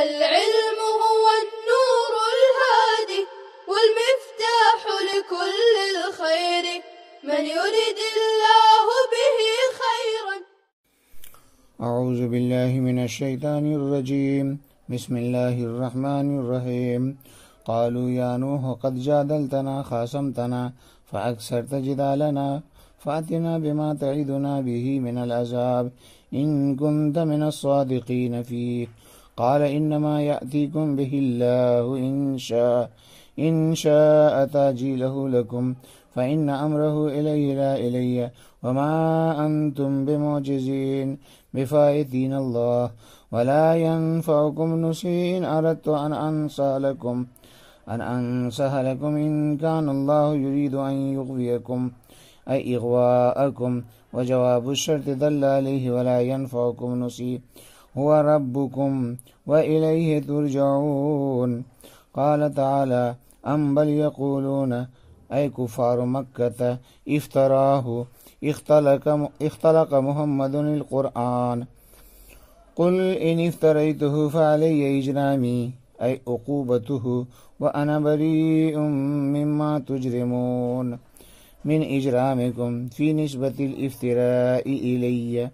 العلم هو النور الهادي والمفتاح لكل الخير من يريد الله به خيرا أعوذ بالله من الشيطان الرجيم بسم الله الرحمن الرحيم قالوا يا نوح قد جادلتنا خاصمتنا فأكثرت جدالنا فأتنا بما تعدنا به من العذاب إن كنت من الصادقين فيه قال إنما يأتيكم به الله إن شاء إن شاء تعجيله لكم فإن أمره إلي لا إلي وما أنتم بمعجزين بفائدين الله ولا ينفعكم نسي إن أردت أن أنسى لكم أن أنصى لكم إن كان الله يريد أن يغويكم أي إغواءكم وجواب الشرط دل عليه ولا ينفعكم نسي هو ربكم وإليه ترجعون قال تعالى أم بل يقولون أي كفار مكة افتراه اختلق, اختلق محمد القرآن قل إن افتريته فعلي إجرامي أي عقوبته وأنا بريء مما تجرمون من إجرامكم في نسبة الافتراء إليّ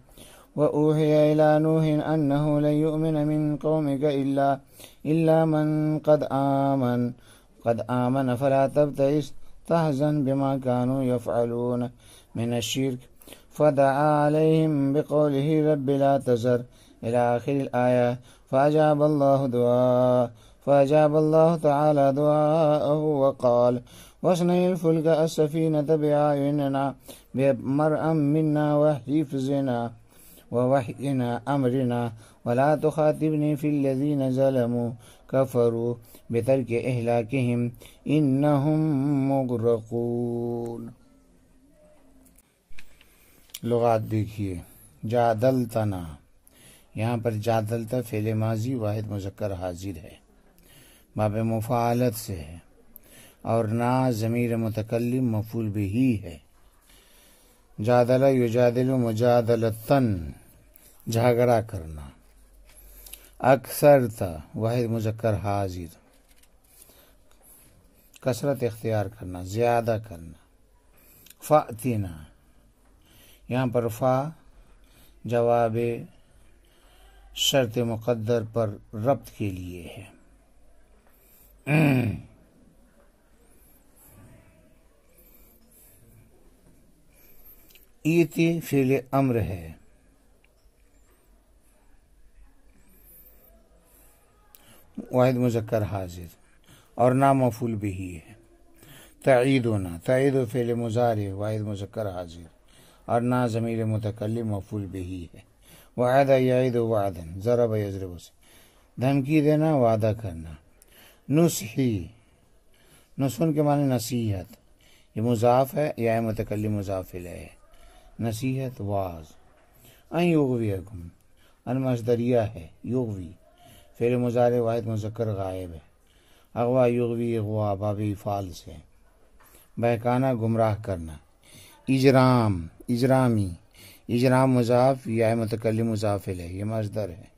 وأوحي إلى نوح أنه لن يؤمن من قومك إلا إلا من قد آمن قد آمن فلا تبتئس تحزن بما كانوا يفعلون من الشرك فدعا عليهم بقوله رب لا تزر إلى آخر الآية فأجاب الله دعاء فأجاب الله تعالى دعاءه وقال واصنع الفلك السفينة بأعيننا بمرأ منا وحفظنا ووحينا أمرنا ولا تخاطبني في الذين ظلموا كفروا بترك إهلاكهم إنهم مغرقون लुगात देखिए जादल तना यहाँ पर जादलता फेल माजी वाहिद मुजक्कर हाजिर है बाब मुफालत से है और ना ज़मीर मतकलम मफूल भी है जादला युजादिल तन झगड़ा करना अक्सर था वाहिद मुजक्कर हाजिर कसरत इख्तियार करना ज़्यादा करना फ़ातीना यहाँ पर फ़ा जवाब शर्त मुकद्दर पर रब्त के लिए है ईति फीले अम्र है वाहिद मुजक्कर हाजिर और ना मफूल भी ही है तईद होना तईद व फेल मुजार वाहिद मुजक्कर हाजिर और ना ज़मीर मतकल मफूल भी ही है वाहदा याद वादन ज़रा बजरब से धमकी देना वादा करना नुसही नुसुन के माने नसीहत ये मुजाफ है या मतकल मुजाफिल है नसीहत वाज अयोगवीकुम अं अनमजदरिया है भी फेर मुजार वाहिद मुजक्र गायब है अगवा भी अगवा बाब फाल से बहकाना गुमराह करना इजराम इजरामी इजराम मुजाफ या मतकल मुजाफिल है ये मजदर है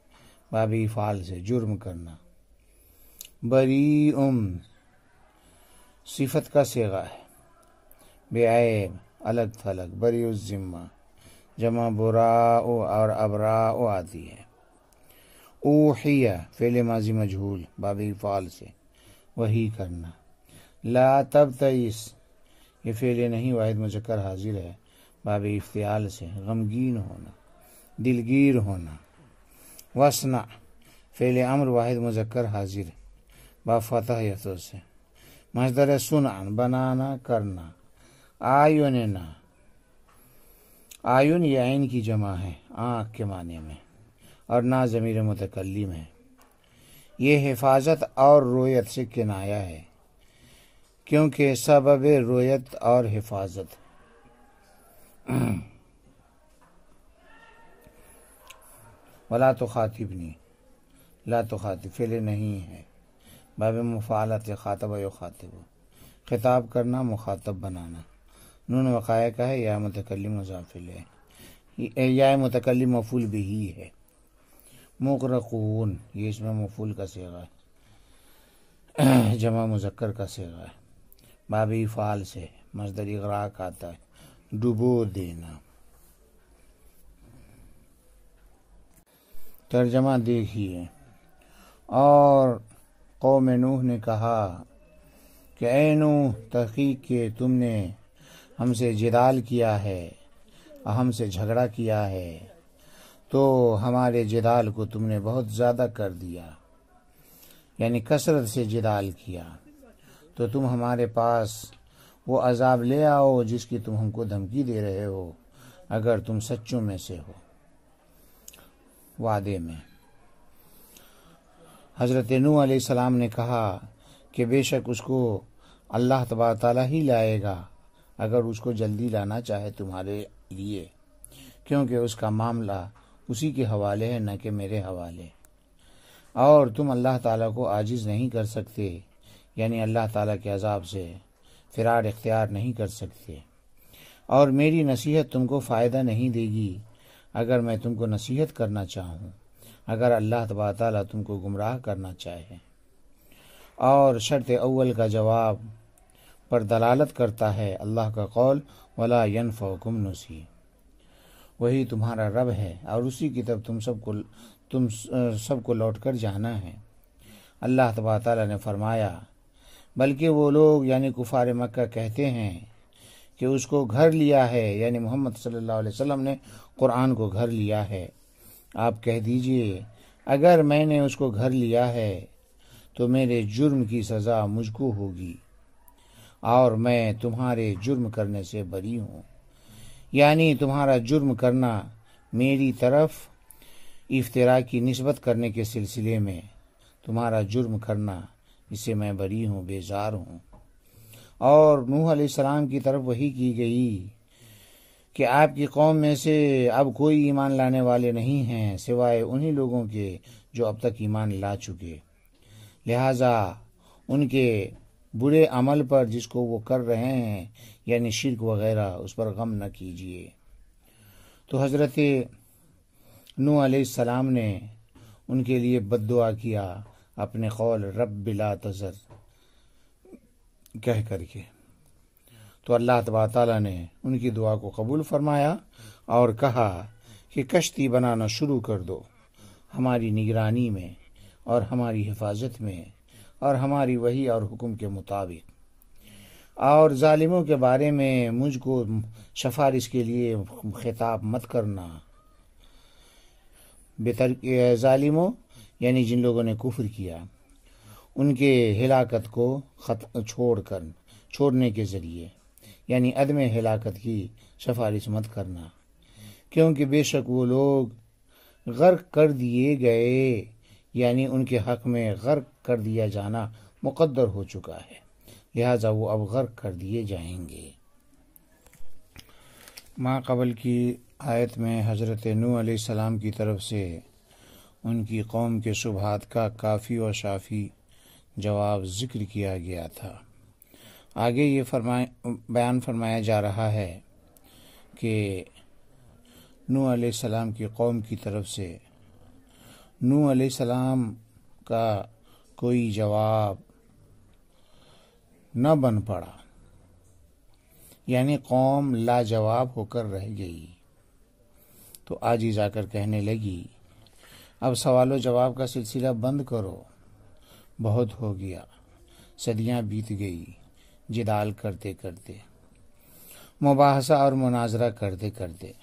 बाब फाल से जुर्म करना बरी उम सिफत का सेगा है बेआब अलग थलग बरी ज़िम्मा जमा बुरा ओ और अबरा ओ आती है ओहिया फेल माजी मजहूल बाबी फाल से वही करना ला तब तईस ये फेले नहीं वाहिद मुजक्कर हाजिर है बाबी इफ्तियाल से गमगीन होना दिलगीर होना वसना फेल अमर वाहिद मुजक्कर हाजिर बा यथो से मजदर सुनान बनाना करना आयुन आयुन ये आयन की जमा है आँख के माने में और ना ज़मीर मतकलम है ये हिफाजत और रोयत से किनाया है क्योंकि सबब रोयत और हिफाजत वला तो खातिब नहीं ला तो खातिब फिले नहीं है बब मुफालत खातब खातिब खिताब करना मुखातब बनाना उन्होंने वक़ाया का है या मतकलम मुजाफिल है या मतकल मफूल भी ही है मकरकून ये इसमें मफूल का सेगा है जमा मुजक्र का सेगा है बाबी फाल से मजदरी ग्राहक आता है डुबो देना तर्जमा देखिए और कौम नूह ने कहा कि ए नूह तहकीक के तुमने हमसे जिदाल किया है हमसे झगड़ा किया है तो हमारे जिदाल को तुमने बहुत ज़्यादा कर दिया यानी कसरत से जिदाल किया तो तुम हमारे पास वो अजाब ले आओ जिसकी तुम हमको धमकी दे रहे हो अगर तुम सच्चों में से हो वादे में हज़रत नू सलाम ने कहा कि बेशक उसको अल्लाह तबार ही लाएगा अगर उसको जल्दी लाना चाहे तुम्हारे लिए क्योंकि उसका मामला उसी के हवाले है न कि मेरे हवाले और तुम अल्लाह ताला को आजिज़ नहीं कर सकते यानी अल्लाह ताला के अजाब से फिरार इख्तियार नहीं कर सकते और मेरी नसीहत तुमको फ़ायदा नहीं देगी अगर मैं तुमको नसीहत करना चाहूँ अगर अल्लाह तबा तुमको गुमराह करना चाहे और शर्त अव्वल का जवाब पर दलालत करता है अल्लाह का कौल वला यनफ़ुम नसी वही तुम्हारा रब है और उसी की तरफ तुम सबको तुम सबको लौट कर जाना है अल्लाह तबा ताली ने फरमाया बल्कि वो लोग यानि कुफार मक्का कहते हैं कि उसको घर लिया है यानि मोहम्मद सल्लल्लाहु अलैहि ने कुरान को घर लिया है आप कह दीजिए अगर मैंने उसको घर लिया है तो मेरे जुर्म की सज़ा मुझको होगी और मैं तुम्हारे जुर्म करने से बरी हूँ यानी तुम्हारा जुर्म करना मेरी तरफ इफ्तरा की नस्बत करने के सिलसिले में तुम्हारा जुर्म करना इससे मैं बरी हूँ बेजार हूँ और नूह अलैहिस्सलाम की तरफ वही की गई कि आपकी कौम में से अब कोई ईमान लाने वाले नहीं हैं सिवाय उन्हीं लोगों के जो अब तक ईमान ला चुके लिहाजा उनके बुरे अमल पर जिसको वो कर रहे हैं यानी शिरक वगैरह उस पर गम न कीजिए तो हज़रत नू सलाम ने उनके लिए बददुआ किया अपने कौल रब बिला तजर कह करके तो अल्लाह तबा ने उनकी दुआ को कबूल फरमाया और कहा कि कश्ती बनाना शुरू कर दो हमारी निगरानी में और हमारी हिफाजत में और हमारी वही और हुक्म के मुताबिक और जालिमों के बारे में मुझको सफारिश के लिए खिताब मत करना बेतर जालिमों यानी जिन लोगों ने कुफर किया उनके हिलाकत को खत छोड़ कर छोड़ने के ज़रिए यानी अदम हिलाकत की सफारिश मत करना क्योंकि बेशक वो लोग गर्क कर दिए गए यानी उनके हक में गर्क कर दिया जाना मुकद्दर हो चुका है लिहाजा वो अब गर्क कर दिए जाएंगे माँ कबल की आयत में हज़रत नू सलाम की तरफ से उनकी कौम के शुभात का काफ़ी और शाफी जवाब जिक्र किया गया था आगे ये फरमाए बयान फरमाया जा रहा है कि नू सलाम की कौम की तरफ से नू सलाम का कोई जवाब न बन पड़ा यानी कौम लाजवाब होकर रह गई तो आज ही जाकर कहने लगी अब सवाल जवाब का सिलसिला बंद करो बहुत हो गया सदियां बीत गई जिदाल करते करते मुबासा और मुनाजरा करते करते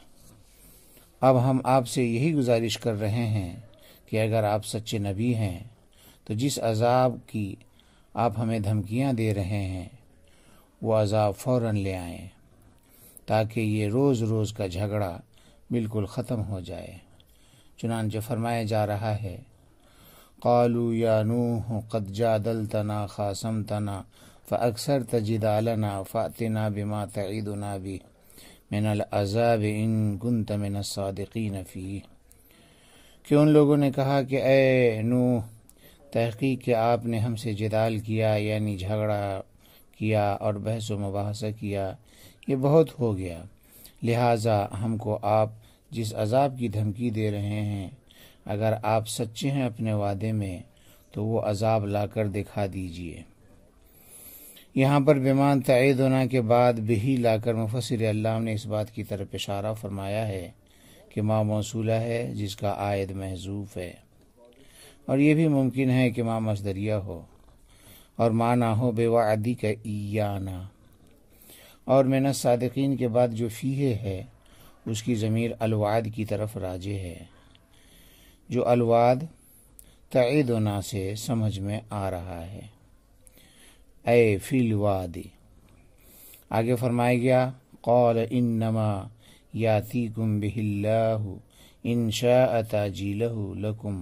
अब हम आपसे यही गुजारिश कर रहे हैं कि अगर आप सच्चे नबी हैं तो जिस अजाब की आप हमें धमकियां दे रहे हैं वो अजाब फ़ौर ले आएं ताकि ये रोज़ रोज़ का झगड़ा बिल्कुल ख़त्म हो जाए चुनान जो फरमाया जा रहा है कालू या नूह कद जादल तना खासम तना फ फ़क्सर तजिदालना फ़ातना बिमा तईदना भी मिनल अजाब इन गुन तमिन सादकी नफ़ी कि उन लोगों ने कहा कि ए नू तहकीक के आपने हमसे जदाल किया यानी झगड़ा किया और बहस व मुबासा किया ये बहुत हो गया लिहाजा हमको आप जिस अजाब की धमकी दे रहे हैं अगर आप सच्चे हैं अपने वादे में तो वो अजाब लाकर दिखा दीजिए यहाँ पर बेमान तयद होना के बाद भी लाकर मुफसर अल्लाह ने इस बात की तरफ इशारा फरमाया है कि माँ मौसूला है जिसका आयद महजूफ है और ये भी मुमकिन है कि माँ मजदरिया हो और माँ ना हो बेवादी का ईयाना और मेहनत सादकिन के बाद जो फ़ीहे है उसकी ज़मीर अलवाद की तरफ राजे है जो अलवाद तयदना से समझ में आ रहा है ए फिलवादी आगे फरमाया गया कौल इन नमा यातीकुम बिहिल्लाहु इन शाह लकुम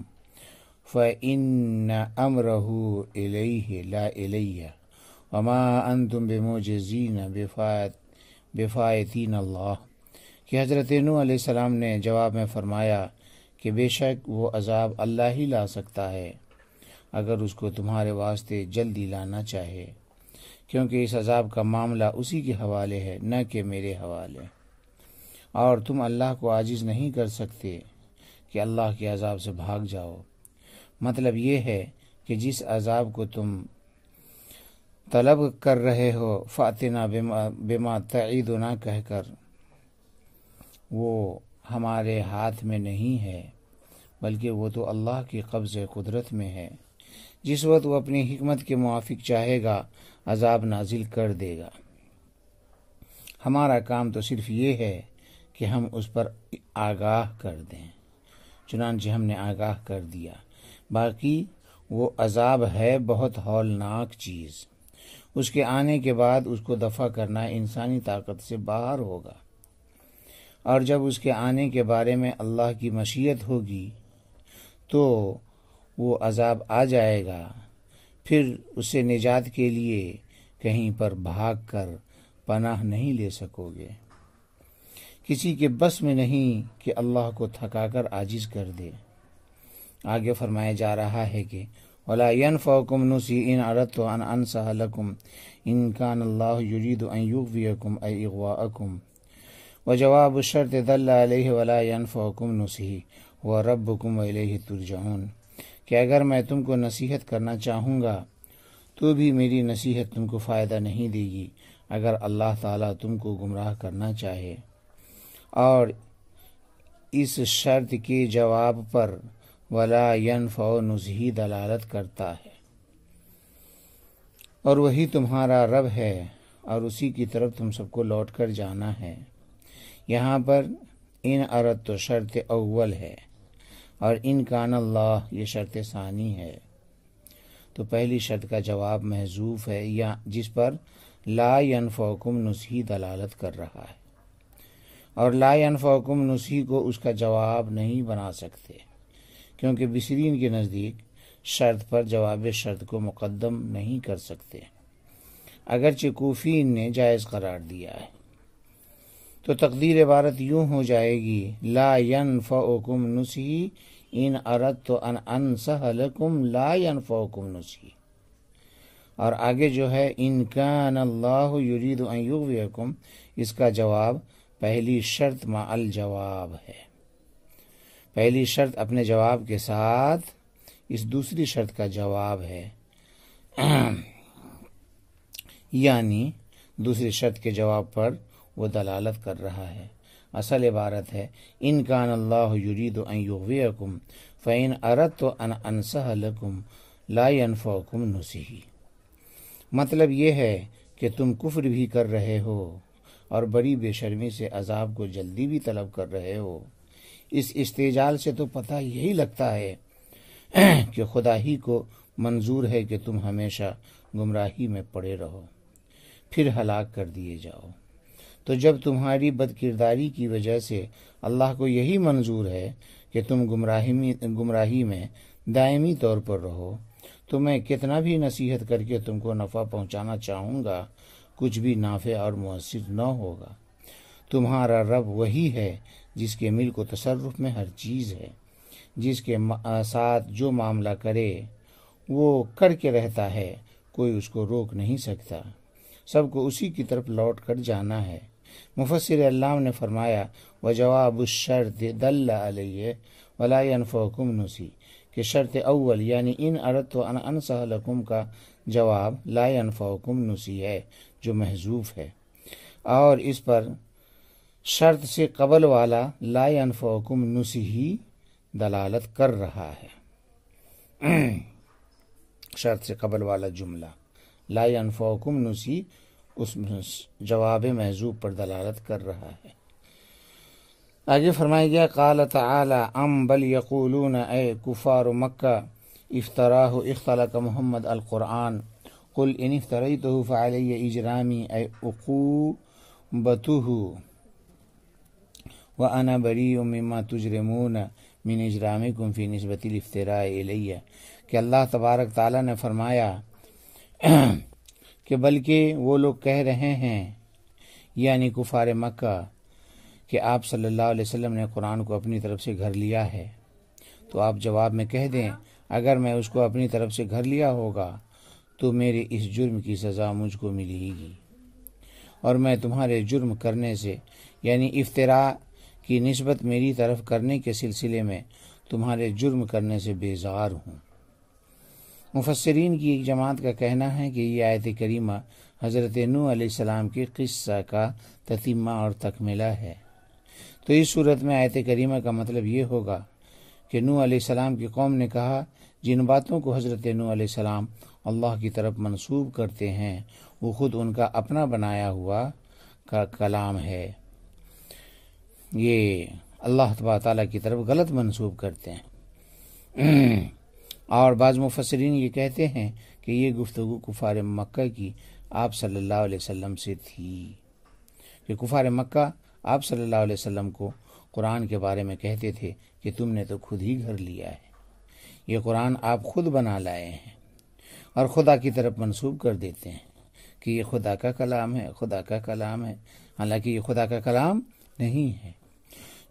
फ़इन अमरहू इलैहि ला इलैया वमा बेमोजीन बेफात बेफ़ायतीन अल्लाह कि हज़रत नूसम ने जवाब में फ़रमाया कि बेशक वो अज़ाब अल्लाह ही ला सकता है अगर उसको तुम्हारे वास्ते जल्दी लाना चाहे क्योंकि इस अज़ाब का मामला उसी के हवाले है न कि मेरे हवाले और तुम अल्लाह को आजिज़ नहीं कर सकते कि अल्लाह के अजाब से भाग जाओ मतलब ये है कि जिस अजाब को तुम तलब कर रहे हो फ़ातिना बेमा बेमा ना कहकर वो हमारे हाथ में नहीं है बल्कि वो तो अल्लाह के कब्ज़ कुदरत में है जिस वक्त वो अपनी हमत के मुआफ़ चाहेगा अजाब नाजिल कर देगा हमारा काम तो सिर्फ ये है कि हम उस पर आगाह कर दें चुनानचे हमने आगाह कर दिया बाकी वो अजाब है बहुत हौलनाक चीज़ उसके आने के बाद उसको दफ़ा करना इंसानी ताकत से बाहर होगा और जब उसके आने के बारे में अल्लाह की मशीयत होगी तो वो अजाब आ जाएगा फिर उसे निजात के लिए कहीं पर भाग कर पनाह नहीं ले सकोगे किसी के बस में नहीं कि अल्लाह को थकाकर आजिज कर दे आगे फरमाया जा रहा है कि वला फ़ोकुम नुसी इन अरत अन इन कान अल्लाह युरीद अन अगवाकुम व जवाब शर्त दल्ल वला नुसी व रबकुम तुरजाउन कि अगर मैं तुमको नसीहत करना चाहूँगा तो भी मेरी नसीहत तुमको फ़ायदा नहीं देगी अगर अल्लाह ताला तुमको गुमराह करना चाहे और इस शर्त के जवाब पर वला यनफ नुजही दलालत करता है और वही तुम्हारा रब है और उसी की तरफ तुम सबको लौट कर जाना है यहाँ पर इन अरत तो शर्त अव्वल है और इन कान अल्लाह ये शर्त सानी है तो पहली शर्त का जवाब महजूफ है या जिस पर ला यनफोकुम नुसही दलालत कर रहा है और लायनफ़ुम नसी को उसका जवाब नहीं बना सकते क्योंकि बिसरीन के नज़दीक शर्त पर जवाब शर्त को मुकदम नहीं कर सकते अगरचे कोफीन ने जायज़ करार दिया है तो तकदीर इबारत यूं हो जाएगी लायन फोकुम नुसी इन अरत तो अन अनसहलकुम लायन फोकुम नुसी और आगे जो है इनकान अल्लाह युरीद इसका जवाब पहली शर्त मा अल जवाब है पहली शर्त अपने जवाब के साथ इस दूसरी शर्त का जवाब है यानी दूसरी शर्त के जवाब पर वो दलालत कर रहा है असल इबारत है इनकान अल्लाह युरीद युकुम फ़ैन अरत तो अन अनसहलकुम लायनफ़ुम नसीही मतलब ये है कि तुम कुफ्र भी कर रहे हो और बड़ी बेशर्मी से अजाब को जल्दी भी तलब कर रहे हो इस इस्तेजाल से तो पता यही लगता है कि खुदा ही को मंजूर है कि तुम हमेशा गुमराही में पड़े रहो फिर हलाक कर दिए जाओ तो जब तुम्हारी बदकिरदारी की वजह से अल्लाह को यही मंजूर है कि तुम गुमराही में गुमराही में दायमी तौर पर रहो तो मैं कितना भी नसीहत करके तुमको नफ़ा पहुंचाना चाहूंगा कुछ भी नाफे और मुसर न होगा तुम्हारा रब वही है जिसके मिल को तसरफ में हर चीज़ है जिसके साथ जो मामला करे वो करके रहता है कोई उसको रोक नहीं सकता सबको उसी की तरफ लौट कर जाना है मुफसर अल्लाम ने फरमाया व जवाब शर्त दल्ला वलायनफुम नसी के शर्त अव्वल यानी इन अरत व अनसहलकुम का जवाब लायनफ़ुम नसी है जो महजूफ है और इस पर शर्त से कबल वाला लाई अनफोकुम नुसी ही दलालत कर रहा है शर्त से कबल वाला जुमला लाई अनफोकुम नुसी उस जवाब महजूब पर दलालत कर रहा है आगे फरमाया गया काल तला अम बल यकूलून ए कुफ़ार मक्का इफ्तराह इख्तलक मोहम्मद अलकुरान कुल इन तरई तो इजरामी अकूबतह व अना बरी मम्मा तुजरमून मिन इजरामी कुम्फी नस्बतफ्तरा एलिया कि अल्लाह तबारक तला ने फरमाया कि बल्कि वो लोग कह रहे हैं यानी कुफार मक्का कि आप सल्लल्लाहु अलैहि ने कुरान को अपनी तरफ से घर लिया है तो आप जवाब में कह दें अगर मैं उसको अपनी तरफ से घर लिया होगा तो मेरे इस जुर्म की सज़ा मुझको मिलेगी और मैं तुम्हारे जुर्म करने से यानी इफ्तरा की नस्बत मेरी तरफ करने के सिलसिले में तुम्हारे जुर्म करने से बेजार हूँ मुफसरीन की एक जमात का कहना है कि ये आयत करीमा हज़रत नू सलाम के किस्सा का ततीमा और तकमिला है तो इस सूरत में आयत करीमा का मतलब ये होगा कि नू सलाम की कौम ने कहा जिन बातों को हज़रत नू सलाम अल्लाह की तरफ मंसूब करते हैं वो खुद उनका अपना बनाया हुआ का कलाम है ये अल्लाह तबा की तरफ गलत मंसूब करते हैं और बाज़ मुफसरीन ये कहते हैं कि ये गुफ्तु कुफार मक्का की आप सल्लल्लाहु अलैहि वसल्लम से थी कि कुफार मक्का आप सल्लल्लाहु अलैहि वसल्लम को कुरान के बारे में कहते थे कि तुमने तो खुद ही घर लिया है ये कुरान आप खुद बना लाए हैं और खुदा की तरफ मंसूब कर देते हैं कि ये खुदा का कलाम है खुदा का कलाम है हालांकि ये खुदा का कलाम नहीं है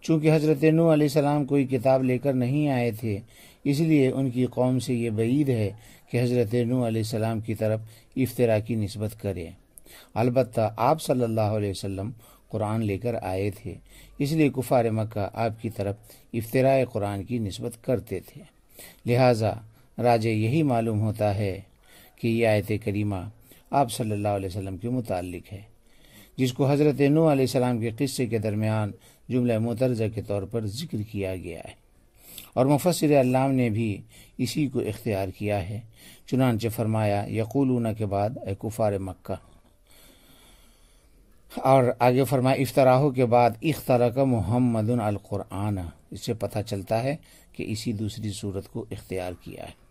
चूँकि हज़रत नू सलाम कोई किताब लेकर नहीं आए थे इसलिए उनकी कौम से ये बईद है कि हज़रत नू सलाम की तरफ इफ्तरा की नस्बत करें अलबत् आप सल्लल्लाहु अलैहि वसल्लम कुरान लेकर आए थे इसलिए कुफार मक्का आपकी तरफ इफ्तरा कुरान की नस्बत करते थे लिहाजा राजे यही मालूम होता है कि यह आयत करीमा आप सल्लल्लाहु अलैहि वसल्लम के मुतालिक है जिसको हज़रत नू आसमाम के किस्से के दरमियान जुमला मुतरजा के तौर पर जिक्र किया गया है और मुफसर अल्लाम ने भी इसी को इख्तियार किया है चुनानच फरमाया यकूलूना के बाद ए कुफ़ार मक्का और आगे फरमाया इफ्तराहों के बाद इख्तरक मोहम्मद अलकुरान इससे पता चलता है कि इसी दूसरी सूरत को इख्तियार किया है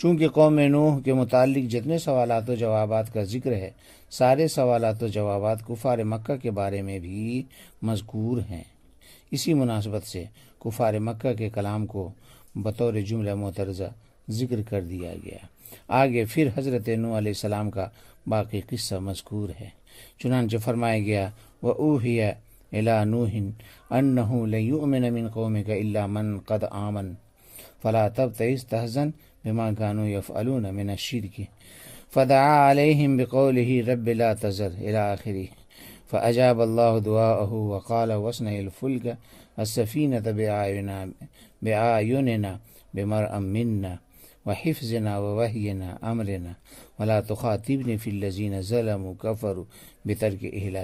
चूंकि कौम नूह के मुतालिक जितने सवाल व जवाब का जिक्र है सारे सवालत व जवाब कुफार मक् के बारे में भी मजकूर हैं इसी मुनासबत से कुफार मक् के कलाम को बतौर जुमला मोतरजा जिक्र कर दिया गया आगे फिर हज़रत नू सलाम का बाकी किस्सा मजकूर है जो फरमाया गया व ऊहिया अला नूहिन अनहू लयूमिन कौम का इल्ला कद आमन फ़ला तब तेईस तहजन बिमा गानो यफ़लून मिन शीर की फ़दा अलहम बकौल ही रबिला तज़र अला आखिरी फ़जाब अल्लाह दुआ वक़ाल वसनफुल्क असफ़ीन तब आयुना बेआयुनना बेमर अमिनना व हिफ़ना व वहना अमरना वला तुखातिबन फ़िल्लजीन ज़लम कफ़र बितर के अहला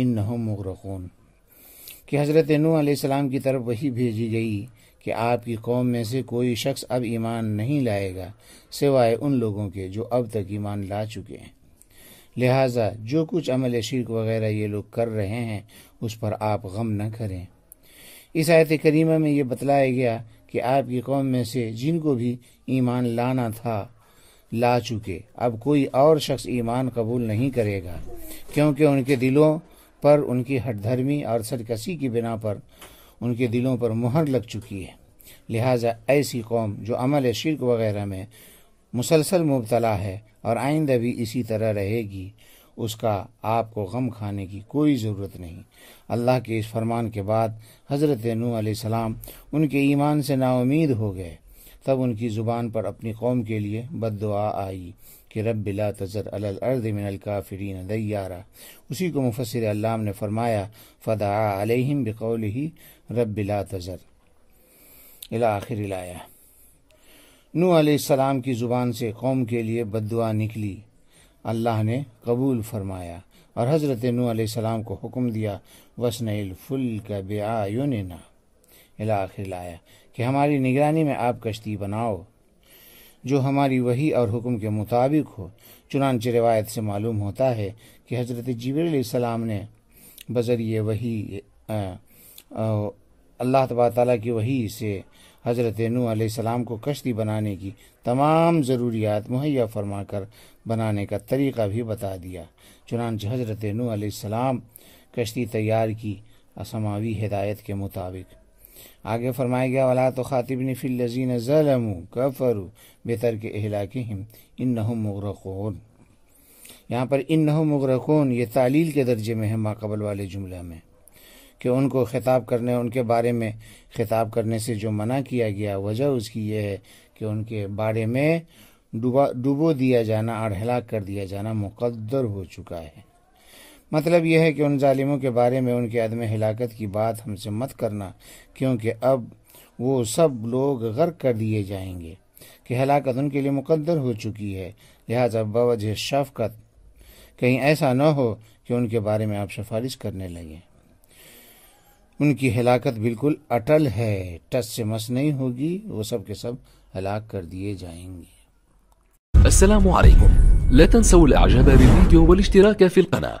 इन हम मगरकून कि हज़रत नू आसमाम की तरफ वही भेजी गई कि आपकी कौम में से कोई शख्स अब ईमान नहीं लाएगा सिवाय उन लोगों के जो अब तक ईमान ला चुके हैं लिहाजा जो कुछ अमल शिरक वगैरह ये लोग कर रहे हैं उस पर आप गम न करें इस आयत करीमा में ये बतलाया गया कि आपकी कौम में से जिनको भी ईमान लाना था ला चुके अब कोई और शख्स ईमान कबूल नहीं करेगा क्योंकि उनके दिलों पर उनकी धर्मी और सरकसी की बिना पर उनके दिलों पर मुहर लग चुकी है लिहाजा ऐसी कौम जो अमल शिरक वगैरह में मुसलसल मुबतला है और आइंदा भी इसी तरह रहेगी उसका आपको गम खाने की कोई ज़रूरत नहीं अल्लाह के इस फरमान के बाद हज़रत नू सलाम उनके ईमान से नाउमीद हो गए तब उनकी ज़ुबान पर अपनी कौम के लिए बद आई कि रब बिला तजर अलर्द मिनल काफरीन दैयारा उसी को मुफसर अल्लाम ने फरमाया फ़दा अलहम बिकौल ही रब बिला तजर अला आखिर लाया नू आसम की ज़ुबान से कौम के लिए बदुआ निकली अल्लाह ने कबूल फरमाया और हज़रत नू आसम को हुक्म दिया वसन फुल का ना अला आखिर लाया कि हमारी निगरानी में आप कश्ती बनाओ जो हमारी वही और हुक्म के मुताबिक हो चुनानच रिवायत से मालूम होता है कि हज़रत जबरीसम ने बजरिए वही अल्लाह तबा ताली की वही से हज़रत नू सलाम को कश्ती बनाने की तमाम ज़रूरियात मुहैया फरमा कर बनाने का तरीका भी बता दिया चुनानच हज़रत नू सलाम कश्ती तैयार की असमावी हिदायत के मुताबिक आगे फरमाया गया वाला तो खातिबन लजीन ज़लम कफ़रू बेहतर के अहला के हम इन नहम यहाँ पर इन नहम मगरकोन ये तालील के दर्जे में है माकबल वाले जुमला में कि उनको खिताब करने उनके बारे में खिताब करने से जो मना किया गया वजह उसकी यह है कि उनके बारे में डुबो दिया जाना और हलाक कर दिया जाना मुकद्दर हो चुका है मतलब यह है कि उन ालिमों के बारे में उनके अदम हिलात की बात हमसे मत करना क्योंकि अब वो सब लोग गर्क कर दिए जाएंगे कि हलाकत उनके लिए मुकदर हो चुकी है लिहाजा बावजह शफकत कहीं ऐसा न हो कि उनके बारे में आप सिफारिश करने लगे उनकी हिलात बिल्कुल अटल है टस से मस नहीं होगी वो सब के सब हलाक कर दिए जाएंगे असलम لا تنسوا الاعجاب بالفيديو والاشتراك في القناه